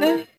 Bye.